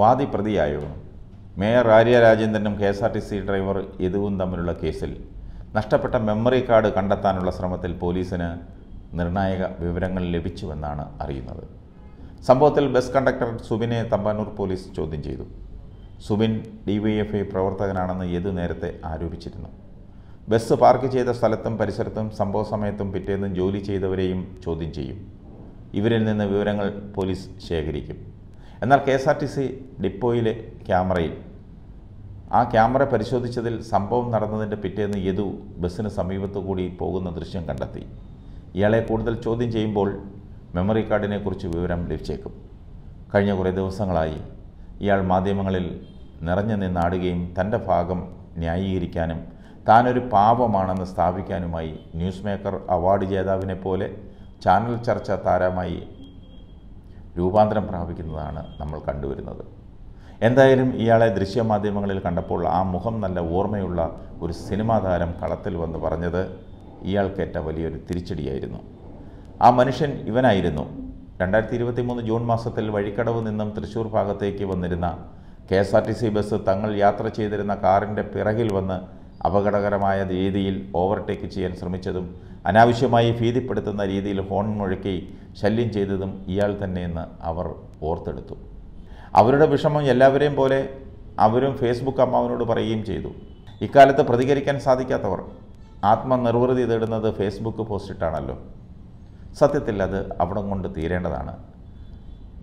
വാദി പ്രതിയായോ മേയർ ആര്യ രാജേന്ദ്രനും K S R T C driver യദുവും തമ്മിലുള്ള കേസിൽ നഷ്ടപ്പെട്ട മെമ്മറി കാർഡ് കണ്ടെത്താനുള്ള ശ്രമത്തിൽ പോലീസിന് നിർണായക വിവരങ്ങൾ ലഭിച്ചുവെന്നാണ് അറിയുന്നത് സംഭവത്തിൽ ബസ് കണ്ടക്ടർ സുബിനെ തമ്പാനൂർ പോലീസ് ചോദ്യം ചെയ്തു സുബിൻ ഐ പ്രവർത്തകനാണെന്ന് യദു നേരത്തെ ആരോപിച്ചിരുന്നു ബസ് പാർക്ക് ചെയ്ത സ്ഥലത്തും പരിസരത്തും സംഭവ സമയത്തും പിറ്റേന്നും ജോലി ചെയ്തവരെയും ചോദ്യം ചെയ്യും ഇവരിൽ നിന്ന് വിവരങ്ങൾ പോലീസ് ശേഖരിക്കും എന്നാൽ K S R T C ഡിപ്പോയിലെ ക്യാമറയിൽ ആ ക്യാമറ പരിശോധിച്ചതിൽ സംഭവം നടന്നതിൻ്റെ പിറ്റേന്ന് യദു ബസ്സിന് സമീപത്തു കൂടി പോകുന്ന ദൃശ്യം കണ്ടെത്തി ഇയാളെ കൂടുതൽ ചോദ്യം ചെയ്യുമ്പോൾ മെമ്മറി കാർഡിനെക്കുറിച്ച് വിവരം ലഭിച്ചേക്കും കഴിഞ്ഞ കുറേ ദിവസങ്ങളായി ഇയാൾ മാധ്യമങ്ങളിൽ നിറഞ്ഞു നിന്നാടുകയും തൻ്റെ ഭാഗം ന്യായീകരിക്കാനും താനൊരു പാപമാണെന്ന് സ്ഥാപിക്കാനുമായി ന്യൂസ് മേക്കർ അവാർഡ് ജേതാവിനെ പോലെ ചാനൽ ചർച്ച താരമായി രൂപാന്തരം പ്രാപിക്കുന്നതാണ് നമ്മൾ കണ്ടുവരുന്നത് എന്തായാലും ഇയാളെ ദൃശ്യമാധ്യമങ്ങളിൽ കണ്ടപ്പോൾ ആ മുഖം നല്ല ഓർമ്മയുള്ള ഒരു സിനിമാ താരം കളത്തിൽ വന്ന് പറഞ്ഞത് ഇയാൾക്കേറ്റ വലിയൊരു തിരിച്ചടിയായിരുന്നു ആ മനുഷ്യൻ ഇവനായിരുന്നു രണ്ടായിരത്തി ഇരുപത്തി മൂന്ന് ജൂൺ മാസത്തിൽ വഴിക്കടവ് നിന്നും തൃശ്ശൂർ ഭാഗത്തേക്ക് വന്നിരുന്ന K S R T C bus തങ്ങൾ യാത്ര ചെയ്തിരുന്ന കാറിൻ്റെ പിറകിൽ വന്ന് അപകടകരമായ രീതിയിൽ ഓവർടേക്ക് ചെയ്യാൻ ശ്രമിച്ചതും അനാവശ്യമായി ഭീതിപ്പെടുത്തുന്ന രീതിയിൽ ഹോൺ മുഴക്കി ശല്യം ചെയ്തതും ഇയാൾ തന്നെയെന്ന് അവർ ഓർത്തെടുത്തു അവരുടെ വിഷമം എല്ലാവരെയും പോലെ അവരും ഫേസ്ബുക്ക് അമ്മാവനോട് പറയുകയും ചെയ്തു ഇക്കാലത്ത് പ്രതികരിക്കാൻ സാധിക്കാത്തവർ ആത്മനിർവൃതി തേടുന്നത് ഫേസ്ബുക്ക് പോസ്റ്റിട്ടാണല്ലോ സത്യത്തിൽ അത് അവിടം കൊണ്ട് തീരേണ്ടതാണ്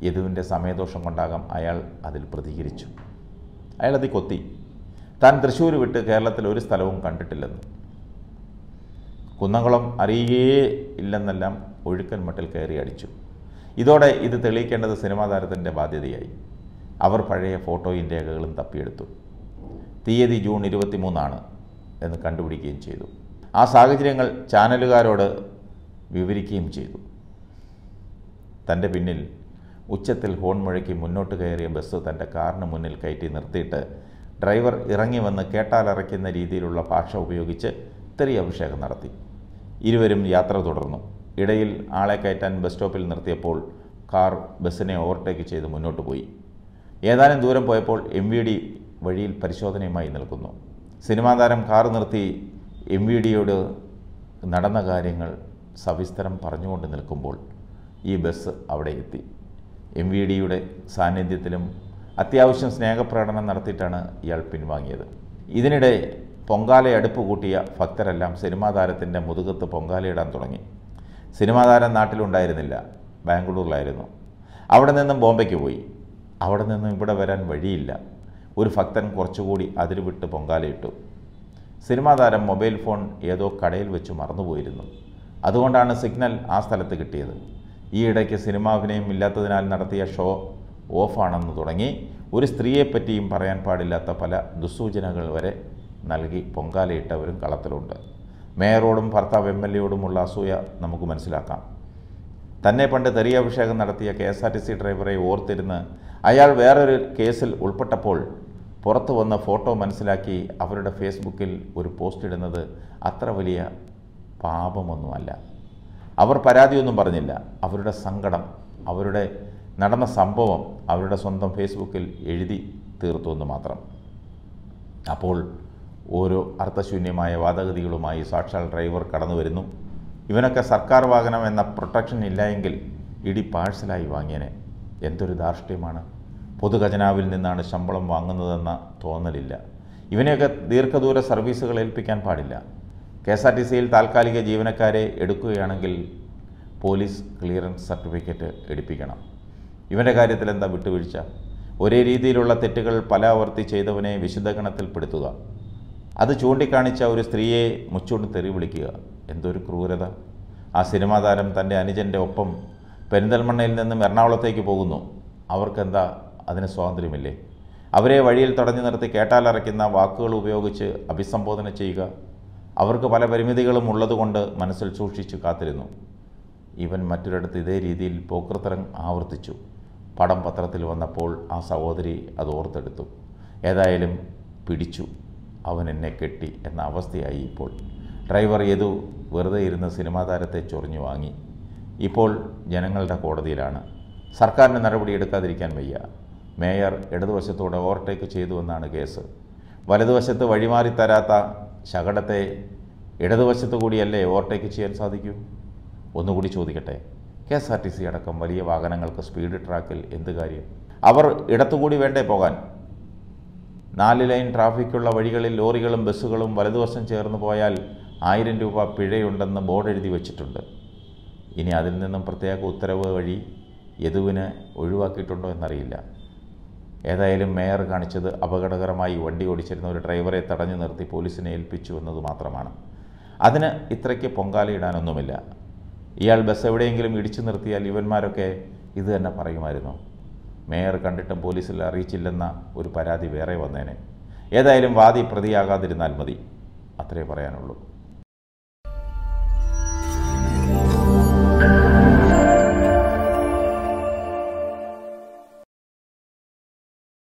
യദുവിൻ്റെ സമയദോഷം കൊണ്ടാകാം അയാൾ അതിൽ പ്രതികരിച്ചു അയാൾ കൊത്തി താൻ തൃശ്ശൂർ വിട്ട് കേരളത്തിൽ ഒരു സ്ഥലവും കണ്ടിട്ടില്ലെന്നും കുന്നംകുളം അറിയുകയേ ഇല്ലെന്നെല്ലാം ഒഴുക്കൻ മട്ടിൽ കയറി അടിച്ചു ഇതോടെ ഇത് തെളിയിക്കേണ്ടത് സിനിമാ താരത്തിൻ്റെ ബാധ്യതയായി അവർ പഴയ ഫോട്ടോയും രേഖകളും തപ്പിയെടുത്തു തീയതി ജൂൺ ഇരുപത്തിമൂന്നാണ് എന്ന് കണ്ടുപിടിക്കുകയും ചെയ്തു ആ സാഹചര്യങ്ങൾ ചാനലുകാരോട് വിവരിക്കുകയും ചെയ്തു തൻ്റെ പിന്നിൽ ഉച്ചത്തിൽ ഹോൺ മുഴക്കി മുന്നോട്ട് കയറിയ ബസ് തൻ്റെ കാറിന് മുന്നിൽ കയറ്റി നിർത്തിയിട്ട് ഡ്രൈവർ ഇറങ്ങി വന്ന് കേട്ടാലറയ്ക്കുന്ന രീതിയിലുള്ള ഭാഷ ഉപയോഗിച്ച് തെറി അഭിഷേകം നടത്തി ഇരുവരും യാത്ര തുടർന്നു ഇടയിൽ ആളെ കയറ്റാൻ ബസ് സ്റ്റോപ്പിൽ നിർത്തിയപ്പോൾ കാർ ബസ്സിനെ ഓവർടേക്ക് ചെയ്ത് മുന്നോട്ട് പോയി ഏതാനും ദൂരം പോയപ്പോൾ എം വി ഡി വഴിയിൽ പരിശോധനയുമായി നിൽക്കുന്നു സിനിമാ താരം കാർ നിർത്തി എം വി ഡിയോട് നടന്ന കാര്യങ്ങൾ സവിസ്തരം പറഞ്ഞുകൊണ്ട് നിൽക്കുമ്പോൾ ഈ ബസ് അവിടെ എത്തി എം വി ഡിയുടെ സാന്നിധ്യത്തിലും അത്യാവശ്യം സ്നേഹപ്രകടനം നടത്തിയിട്ടാണ് ഇയാൾ പിൻവാങ്ങിയത് ഇതിനിടെ അടുപ്പ് കൂട്ടിയ ഭക്തരെല്ലാം സിനിമാ താരത്തിൻ്റെ മുതുകത്ത് പൊങ്കാലയിടാൻ തുടങ്ങി സിനിമാ താരം നാട്ടിലുണ്ടായിരുന്നില്ല ബാംഗ്ലൂരിലായിരുന്നു അവിടെ നിന്നും ബോംബെക്ക് പോയി അവിടെ നിന്നും ഇവിടെ വരാൻ വഴിയില്ല ഒരു ഭക്തൻ കുറച്ചുകൂടി അതിൽ വിട്ട് പൊങ്കാലയിട്ടു സിനിമാ താരം മൊബൈൽ ഫോൺ ഏതോ കടയിൽ വെച്ച് മറന്നുപോയിരുന്നു അതുകൊണ്ടാണ് സിഗ്നൽ ആ സ്ഥലത്ത് കിട്ടിയത് ഈ ഇടയ്ക്ക് സിനിമാ അഭിനയം ഇല്ലാത്തതിനാൽ നടത്തിയ ഷോ ഓഫാണെന്ന് തുടങ്ങി ഒരു സ്ത്രീയെപ്പറ്റിയും പറയാൻ പാടില്ലാത്ത പല ദുസ്സൂചനകൾ വരെ നൽകി പൊങ്കാലയിട്ടവരും കളത്തിലുണ്ട് മേയറോടും ഭർത്താവ് എം എൽ എയോടുമുള്ള അസൂയ നമുക്ക് മനസ്സിലാക്കാം തന്നെ പണ്ട് തെറിയാഭിഷേകം നടത്തിയ K S R T C ഡ്രൈവറെ ഓർത്തിരുന്ന് അയാൾ വേറൊരു കേസിൽ ഉൾപ്പെട്ടപ്പോൾ പുറത്തു വന്ന ഫോട്ടോ മനസ്സിലാക്കി അവരുടെ ഫേസ്ബുക്കിൽ ഒരു പോസ്റ്റ് ഇടുന്നത് അത്ര വലിയ പാപമൊന്നുമല്ല അവർ പരാതിയൊന്നും പറഞ്ഞില്ല അവരുടെ സങ്കടം അവരുടെ നടന്ന സംഭവം അവരുടെ സ്വന്തം ഫേസ്ബുക്കിൽ എഴുതി തീർത്തു എന്ന് മാത്രം അപ്പോൾ ഓരോ അർത്ഥശൂന്യമായ വാദഗതികളുമായി സാക്ഷാൽ ഡ്രൈവർ കടന്നു വരുന്നു ഇവനൊക്കെ സർക്കാർ വാഹനം എന്ന പ്രൊട്ടക്ഷൻ ഇല്ലായെങ്കിൽ ഇടി പാഴ്സലായി വാങ്ങിയനെ എന്തൊരു ധാർഷ്ട്യമാണ് പൊതുഖജനാവിൽ നിന്നാണ് ശമ്പളം വാങ്ങുന്നതെന്ന തോന്നലില്ല ഇവനെയൊക്കെ ദീർഘദൂര സർവീസുകൾ ഏൽപ്പിക്കാൻ പാടില്ല കെ എസ് ആർ ടി സിയിൽ താൽക്കാലിക ജീവനക്കാരെ എടുക്കുകയാണെങ്കിൽ പോലീസ് ക്ലിയറൻസ് സർട്ടിഫിക്കറ്റ് എടുപ്പിക്കണം ഇവൻ്റെ കാര്യത്തിൽ എന്താ വിട്ടുവീഴ്ച ഒരേ രീതിയിലുള്ള തെറ്റുകൾ പല ആവർത്തി ചെയ്തവനെ വിശുദ്ധ പെടുത്തുക അത് ചൂണ്ടിക്കാണിച്ച ഒരു സ്ത്രീയെ മുച്ചുകൊണ്ട് തെറി വിളിക്കുക എന്തൊരു ക്രൂരത ആ സിനിമാ താരം തൻ്റെ അനുജൻ്റെ ഒപ്പം പെരിന്തൽമണ്ണയിൽ നിന്നും എറണാകുളത്തേക്ക് പോകുന്നു അവർക്കെന്താ അതിന് സ്വാതന്ത്ര്യമില്ലേ അവരെ വഴിയിൽ തടഞ്ഞു നിർത്തി കേട്ടാലറയ്ക്കുന്ന വാക്കുകൾ ഉപയോഗിച്ച് അഭിസംബോധന ചെയ്യുക അവർക്ക് പല പരിമിതികളും ഉള്ളതുകൊണ്ട് മനസ്സിൽ സൂക്ഷിച്ചു കാത്തിരുന്നു ഇവൻ മറ്റൊരിടത്ത് ഇതേ രീതിയിൽ പോക്രത്തരം ആവർത്തിച്ചു പടം പത്രത്തിൽ വന്നപ്പോൾ ആ സഹോദരി അത് ഓർത്തെടുത്തു ഏതായാലും പിടിച്ചു അവൻ എന്നെ കെട്ടി എന്ന അവസ്ഥയായി ഇപ്പോൾ ഡ്രൈവർ യദു വെറുതെ ഇരുന്ന് സിനിമാ താരത്തെ ചൊറിഞ്ഞു വാങ്ങി ഇപ്പോൾ ജനങ്ങളുടെ കോടതിയിലാണ് സർക്കാരിന് എടുക്കാതിരിക്കാൻ വയ്യ മേയർ ഇടതുവശത്തോടെ ഓവർടേക്ക് എന്നാണ് കേസ് വലതുവശത്ത് വഴിമാറി തരാത്ത ശകടത്തെ ഇടതുവശത്ത് കൂടിയല്ലേ ഓവർടേക്ക് ചെയ്യാൻ സാധിക്കൂ ഒന്നുകൂടി ചോദിക്കട്ടെ K S R T C അടക്കം വലിയ വാഹനങ്ങൾക്ക് സ്പീഡ് ട്രാക്കിൽ എന്ത് കാര്യം അവർ ഇടത്തുകൂടി വേണ്ടേ പോകാൻ നാല് ലൈൻ ട്രാഫിക്കുള്ള വഴികളിൽ ലോറികളും ബസ്സുകളും വലതുവശം ചേർന്ന് പോയാൽ ആയിരം രൂപ പിഴയുണ്ടെന്ന് ബോർഡ് എഴുതി വച്ചിട്ടുണ്ട് ഇനി അതിൽ നിന്നും പ്രത്യേക ഉത്തരവ് വഴി യദുവിനെ ഒഴിവാക്കിയിട്ടുണ്ടോ എന്നറിയില്ല ഏതായാലും മേയർ കാണിച്ചത് അപകടകരമായി വണ്ടി ഓടിച്ചിരുന്ന ഒരു ഡ്രൈവറെ തടഞ്ഞു നിർത്തി പോലീസിനെ ഏൽപ്പിച്ചു എന്നത് മാത്രമാണ് അതിന് ഇത്രയ്ക്ക് പൊങ്കാലയിടാനൊന്നുമില്ല ഇയാൾ ബസ് എവിടെയെങ്കിലും ഇടിച്ചു നിർത്തിയാൽ ഇവന്മാരൊക്കെ ഇത് തന്നെ പറയുമായിരുന്നു മേയർ കണ്ടിട്ടും പോലീസിൽ അറിയിച്ചില്ലെന്ന ഒരു പരാതി വേറെ വന്നേനെ ഏതായാലും വാദി പ്രതിയാകാതിരുന്നാൽ മതി അത്രേ പറയാനുള്ളൂ